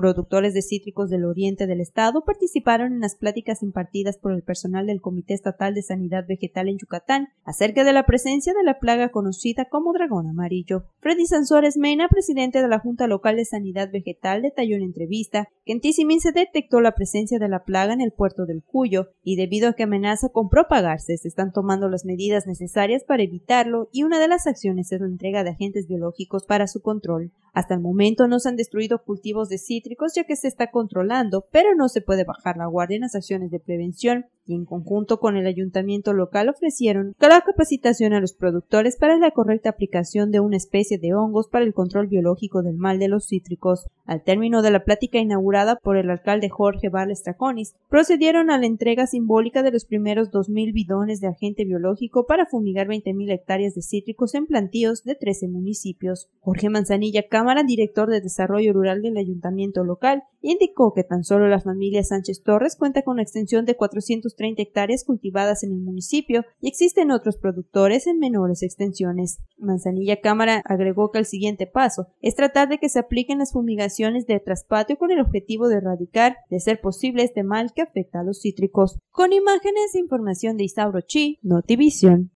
productores de cítricos del oriente del estado participaron en las pláticas impartidas por el personal del Comité Estatal de Sanidad Vegetal en Yucatán acerca de la presencia de la plaga conocida como dragón amarillo. Freddy Sansores Mena, presidente de la Junta Local de Sanidad Vegetal, detalló en entrevista que en se detectó la presencia de la plaga en el puerto del Cuyo y debido a que amenaza con propagarse se están tomando las medidas necesarias para evitarlo y una de las acciones es la entrega de agentes biológicos para su control. Hasta el momento no se han destruido cultivos de cítricos ya que se está controlando, pero no se puede bajar la guardia en las acciones de prevención y en conjunto con el ayuntamiento local ofrecieron cada capacitación a los productores para la correcta aplicación de una especie de hongos para el control biológico del mal de los cítricos. Al término de la plática inaugurada por el alcalde Jorge Vales Traconis, procedieron a la entrega simbólica de los primeros 2.000 bidones de agente biológico para fumigar 20.000 hectáreas de cítricos en plantíos de 13 municipios. Jorge Manzanilla Cámara, director de Desarrollo Rural del Ayuntamiento Local, Indicó que tan solo la familia Sánchez Torres cuenta con una extensión de 430 hectáreas cultivadas en el municipio y existen otros productores en menores extensiones. Manzanilla Cámara agregó que el siguiente paso es tratar de que se apliquen las fumigaciones de traspatio con el objetivo de erradicar, de ser posible, este mal que afecta a los cítricos. Con imágenes e información de Isauro Chi, Notivision.